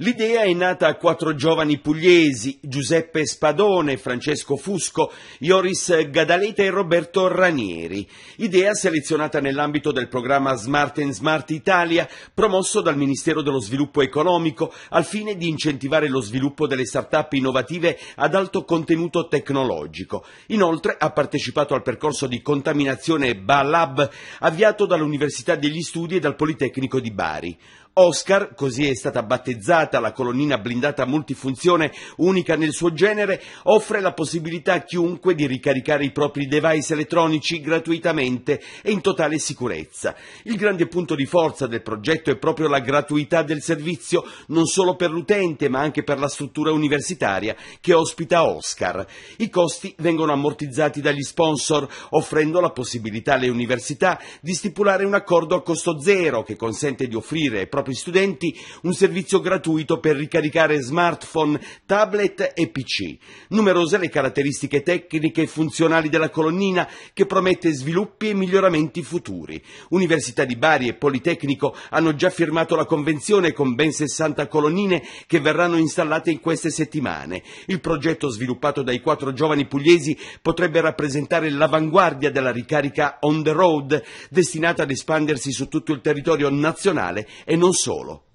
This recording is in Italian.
L'idea è nata a quattro giovani pugliesi, Giuseppe Spadone, Francesco Fusco, Ioris Gadaleta e Roberto Ranieri. Idea selezionata nell'ambito del programma Smart Smart Italia, promosso dal Ministero dello Sviluppo Economico, al fine di incentivare lo sviluppo delle start-up innovative ad alto contenuto tecnologico. Inoltre ha partecipato al percorso di contaminazione BALAB, avviato dall'Università degli Studi e dal Politecnico di Bari. Oscar, così è stata battezzata la colonnina blindata multifunzione unica nel suo genere, offre la possibilità a chiunque di ricaricare i propri device elettronici gratuitamente e in totale sicurezza. Il grande punto di forza del progetto è proprio la gratuità del servizio, non solo per l'utente ma anche per la struttura universitaria che ospita Oscar. I costi vengono ammortizzati dagli sponsor, offrendo la possibilità alle università di stipulare un accordo a costo zero che consente di offrire ai propri propri studenti un servizio gratuito per ricaricare smartphone, tablet e PC. Numerose le caratteristiche tecniche e funzionali della colonnina che promette sviluppi e miglioramenti futuri. Università di Bari e Politecnico hanno già firmato la convenzione con ben 60 colonnine che verranno installate in queste settimane. Il progetto sviluppato dai quattro giovani pugliesi potrebbe rappresentare l'avanguardia della ricarica on the road, destinata ad espandersi su tutto il territorio nazionale e non solo.